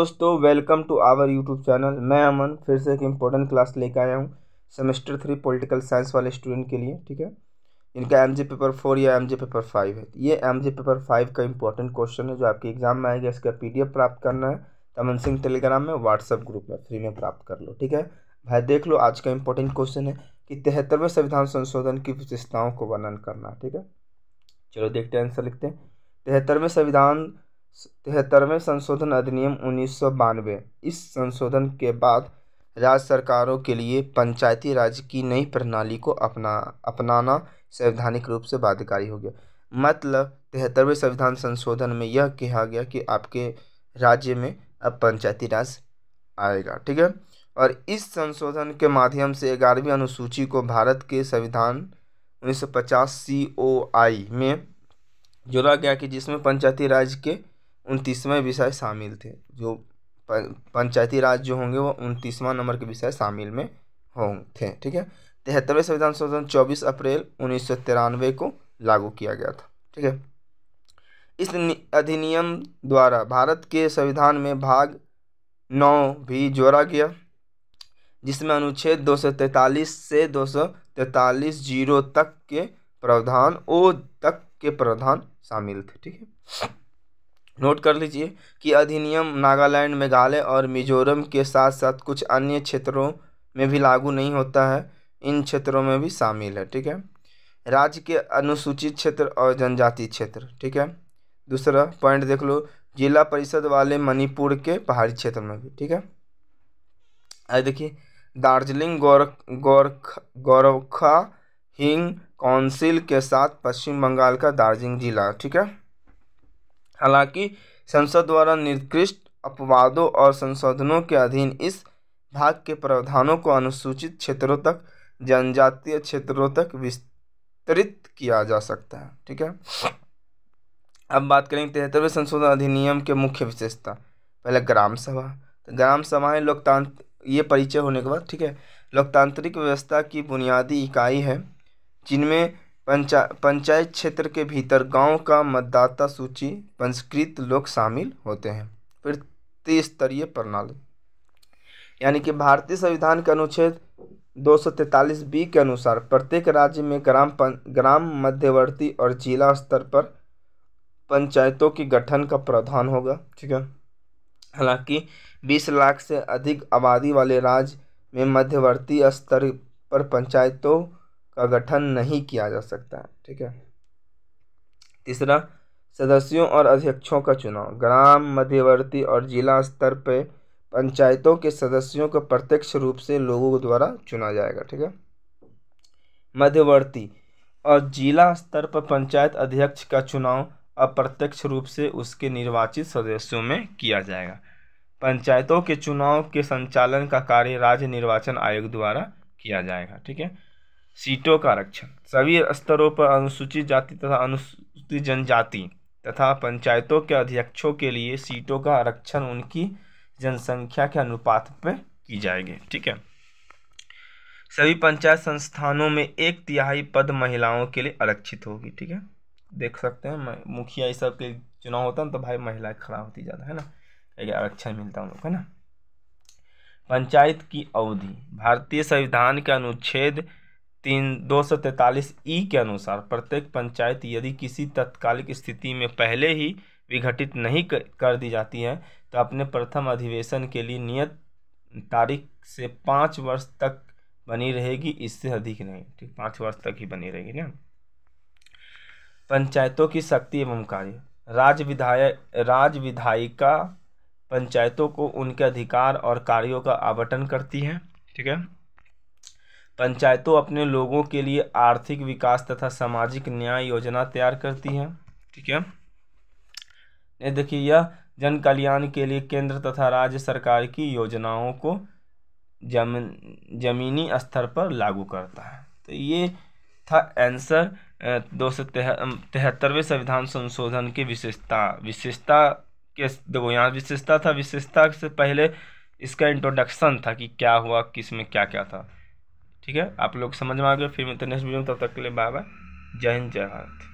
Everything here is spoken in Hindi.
दोस्तों welcome to our YouTube channel मैं अमन फिर से एक इम्पोर्टेंट क्लास लेकर आया हूँ सेमेस्टर थ्री पॉलिटिकल साइंस वाले स्टूडेंट के लिए ठीक है इनका एम पेपर फोर या एम पेपर फाइव है ये एम पेपर फाइव का इंपॉर्टेंट क्वेश्चन है जो आपके एग्जाम में आएगा इसका पी प्राप्त करना है तमन सिंह टेलीग्राम में व्हाट्सअप ग्रुप में फ्री में प्राप्त कर लो ठीक है भाई देख लो आज का इंपॉर्टेंट क्वेश्चन है कि तिहत्तरवें संविधान संशोधन की विशेषताओं को वर्णन करना ठीक है चलो देखते हैं आंसर लिखते हैं तिहत्तरवें संविधान तिहत्तरवें संशोधन अधिनियम उन्नीस इस संशोधन के बाद राज्य सरकारों के लिए पंचायती राज की नई प्रणाली को अपना अपनाना संवैधानिक रूप से बाध्यकारी हो गया मतलब तिहत्तरवें संविधान संशोधन में यह कहा गया कि आपके राज्य में अब पंचायती राज आएगा ठीक है और इस संशोधन के माध्यम से ग्यारहवीं अनुसूची को भारत के संविधान 1950 सी ओ आई में जोड़ा गया कि जिसमें पंचायती राज के उनतीसवें विषय शामिल थे जो पंचायती राज जो होंगे वो उनतीसवां नंबर के विषय शामिल में होंगे थे ठीक है तिहत्तरवें संविधान संशोधन चौबीस अप्रैल उन्नीस सौ तिरानवे को लागू किया गया था ठीक है इस अधिनियम द्वारा भारत के संविधान में भाग नौ भी जोड़ा गया जिसमें अनुच्छेद 243 से 243 जीरो तक के प्रावधान ओ तक के प्रावधान शामिल थे ठीक है नोट कर लीजिए कि अधिनियम नागालैंड मेघालय और मिजोरम के साथ साथ कुछ अन्य क्षेत्रों में भी लागू नहीं होता है इन क्षेत्रों में भी शामिल है ठीक है राज्य के अनुसूचित क्षेत्र और जनजाति क्षेत्र ठीक है दूसरा पॉइंट देख लो जिला परिषद वाले मणिपुर के पहाड़ी क्षेत्र में भी ठीक है अरे देखिए दार्जिलिंग गौरख गौरख गौरखा हिंग काउंसिल के साथ पश्चिम बंगाल का दार्जिलिंग जिला ठीक है हालांकि संसद द्वारा निर्दिष्ट अपवादों और संशोधनों के अधीन इस भाग के प्रावधानों को अनुसूचित क्षेत्रों तक जनजातीय क्षेत्रों तक विस्तृत किया जा सकता है ठीक है अब बात करेंगे तिहत्तरवें संशोधन अधिनियम के मुख्य विशेषता पहले ग्राम सभा तो ग्राम सभाएँ लोकतांत्र ये परिचय होने के बाद ठीक है लोकतांत्रिक व्यवस्था की बुनियादी इकाई है जिनमें पंचा पंचायत क्षेत्र के भीतर गांव का मतदाता सूची पंजीकृत लोग शामिल होते हैं फिर त्रिस्तरीय प्रणाली यानी कि भारतीय संविधान के अनुच्छेद दो सौ बी के अनुसार प्रत्येक राज्य में ग्राम पन, ग्राम मध्यवर्ती और जिला स्तर पर पंचायतों के गठन का प्रावधान होगा ठीक है हालांकि बीस लाख से अधिक आबादी वाले राज्य में मध्यवर्ती स्तर पर पंचायतों का गठन नहीं किया जा सकता ठीक है तीसरा सदस्यों और अध्यक्षों का चुनाव ग्राम मध्यवर्ती और जिला स्तर पर पंचायतों के सदस्यों को प्रत्यक्ष रूप से लोगों द्वारा चुना जाएगा ठीक है मध्यवर्ती और जिला स्तर पर पंचायत अध्यक्ष का चुनाव अप्रत्यक्ष रूप से उसके निर्वाचित सदस्यों में किया जाएगा पंचायतों के चुनाव के संचालन का कार्य राज्य निर्वाचन आयोग द्वारा किया जाएगा ठीक है सीटों का आरक्षण सभी स्तरों पर अनुसूचित जाति तथा अनुसूचित जनजाति तथा पंचायतों के अध्यक्षों के लिए सीटों का आरक्षण उनकी जनसंख्या के अनुपात में की जाएगी ठीक है सभी पंचायत संस्थानों में एक तिहाई पद महिलाओं के लिए आरक्षित होगी ठीक है देख सकते हैं मुखिया ये सब के चुनाव होता है तो भाई महिलाएं खड़ा होती ज़्यादा है ना आरक्षण मिलता उन लोग है ना पंचायत की अवधि भारतीय संविधान के अनुच्छेद तीन दो सौ तैंतालीस ई के अनुसार प्रत्येक पंचायत यदि किसी तत्कालिक स्थिति में पहले ही विघटित नहीं कर दी जाती है तो अपने प्रथम अधिवेशन के लिए नियत तारीख से पाँच वर्ष तक बनी रहेगी इससे अधिक नहीं ठीक पाँच वर्ष तक ही बनी रहेगी ना पंचायतों की शक्ति एवं कार्य राज्य विधायक राज्य विधायिका पंचायतों को उनके अधिकार और कार्यों का आवंटन करती है ठीक है पंचायतों अपने लोगों के लिए आर्थिक विकास तथा सामाजिक न्याय योजना तैयार करती हैं ठीक है ये देखिए यह जन कल्याण के लिए केंद्र तथा राज्य सरकार की योजनाओं को जम जमीनी स्तर पर लागू करता है तो ये था आंसर दो सौ तेह, तिहत्तरवें संविधान संशोधन की विशेषता विशेषता के देखो यहाँ विशेषता था विशेषता से पहले इसका इंट्रोडक्शन था कि क्या हुआ किस में क्या क्या था ठीक है आप लोग समझ में आ गए फिर मिलते नेक्स्ट वीडियो में तब तक के लिए बाय बाय जय हिंद जय भारत